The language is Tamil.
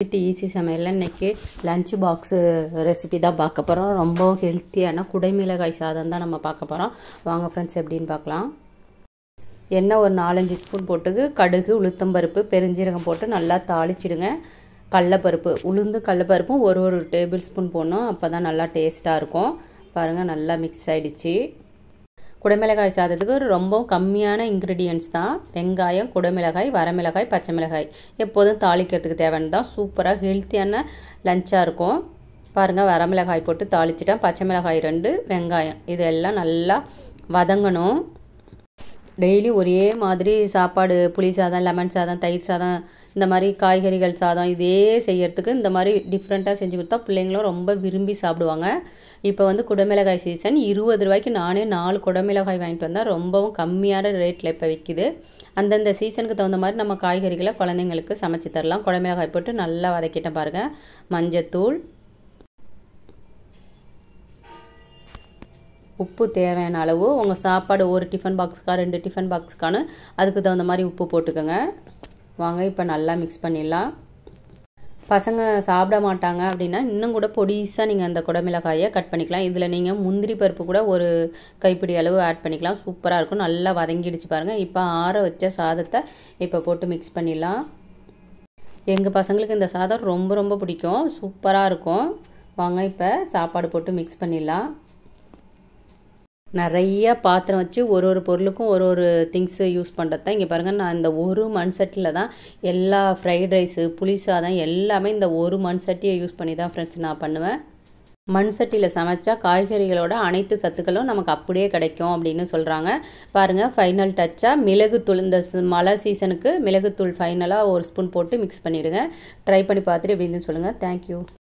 விட்டு ஈஸி சமையலில் இன்றைக்கி லன்ச் பாக்ஸு ரெசிபி தான் பார்க்க போகிறோம் ரொம்ப ஹெல்த்தியான குடைமிளகாய் சாதம் தான் நம்ம பார்க்க போகிறோம் வாங்க ஃப்ரெண்ட்ஸ் எப்படின்னு பார்க்கலாம் எண்ணெய் ஒரு நாலஞ்சு ஸ்பூன் போட்டுக்கு கடுகு உளுத்தம்பருப்பு பெருஞ்சீரகம் போட்டு நல்லா தாளிச்சிடுங்க கடலப்பருப்பு உளுந்து கடலப்பருப்பும் ஒரு ஒரு டேபிள் ஸ்பூன் போடணும் அப்போ தான் நல்லா டேஸ்ட்டாக இருக்கும் பாருங்கள் நல்லா மிக்ஸ் ஆகிடுச்சி குடமிளகாய் சாதத்துக்கு ரொம்ப கம்மியான இன்க்ரீடியன்ஸ் தான் வெங்காயம் குடமிளகாய் வரமிளகாய் பச்சை மிளகாய் எப்போதும் தாளிக்கிறதுக்கு தேவையானது தான் சூப்பராக ஹெல்த்தியான லஞ்சாக இருக்கும் பாருங்கள் வரமிளகாய் போட்டு தாளிச்சிட்டேன் பச்சை மிளகாய் ரெண்டு வெங்காயம் இதெல்லாம் நல்லா வதங்கணும் டெய்லி ஒரே மாதிரி சாப்பாடு புளி சாதம் லெமன் சாதம் தயிர் சாதம் இந்த மாதிரி காய்கறிகள் சாதம் இதே செய்யறதுக்கு இந்த மாதிரி டிஃப்ரெண்ட்டாக செஞ்சு கொடுத்தா பிள்ளைங்களும் ரொம்ப விரும்பி சாப்பிடுவாங்க இப்போ வந்து குடமிளகாய் சீசன் இருபது ரூபாய்க்கு நானே நாலு குடமிளகாய் வாங்கிட்டு வந்தால் ரொம்பவும் கம்மியான ரேட்டில் இப்போ விற்கிது அந்தந்த சீசனுக்கு தகுந்த மாதிரி நம்ம காய்கறிகளை குழந்தைங்களுக்கு சமைச்சு தரலாம் குடமிளகாய் போட்டு நல்லா வதக்கிட்டேன் பாருங்கள் மஞ்சத்தூள் உப்பு தேவையான அளவு உங்கள் சாப்பாடு ஒரு டிஃபன் பாக்ஸுக்கா ரெண்டு டிஃபன் பாக்ஸுக்கானு அதுக்கு தகுந்த மாதிரி உப்பு போட்டுக்கோங்க வாங்க இப்போ நல்லா மிக்ஸ் பண்ணிடலாம் பசங்க சாப்பிட மாட்டாங்க அப்படின்னா இன்னும் கூட பொடிசாக நீங்கள் அந்த குடமிளகாயை கட் பண்ணிக்கலாம் இதில் நீங்கள் முந்திரி பருப்பு கூட ஒரு கைப்பிடி அளவு ஆட் பண்ணிக்கலாம் சூப்பராக இருக்கும் நல்லா வதங்கிடுச்சு பாருங்கள் இப்போ ஆற வச்ச சாதத்தை இப்போ போட்டு மிக்ஸ் பண்ணிடலாம் எங்கள் பசங்களுக்கு இந்த சாதம் ரொம்ப ரொம்ப பிடிக்கும் சூப்பராக இருக்கும் வாங்க இப்போ சாப்பாடு போட்டு மிக்ஸ் பண்ணிடலாம் நிறைய பாத்திரம் வச்சு ஒரு ஒரு பொருளுக்கும் ஒரு ஒரு திங்ஸு யூஸ் பண்ணுறது தான் இங்கே பாருங்கள் நான் இந்த ஒரு மண் சட்டியில் தான் எல்லா ஃப்ரைட் ரைஸு புளி சாதம் எல்லாமே இந்த ஒரு மண் சட்டியை யூஸ் பண்ணி தான் ஃப்ரெண்ட்ஸ் நான் பண்ணுவேன் மண் சட்டியில் சமைச்சா காய்கறிகளோட அனைத்து சத்துக்களும் நமக்கு அப்படியே கிடைக்கும் அப்படின்னு சொல்கிறாங்க பாருங்கள் ஃபைனல் டச்சாக மிளகுத்தூள் இந்த மழை சீசனுக்கு மிளகுத்தூள் ஃபைனலாக ஒரு ஸ்பூன் போட்டு மிக்ஸ் பண்ணிவிடுங்க ட்ரை பண்ணி பார்த்துட்டு எப்படின்னு சொல்லுங்கள் தேங்க்யூ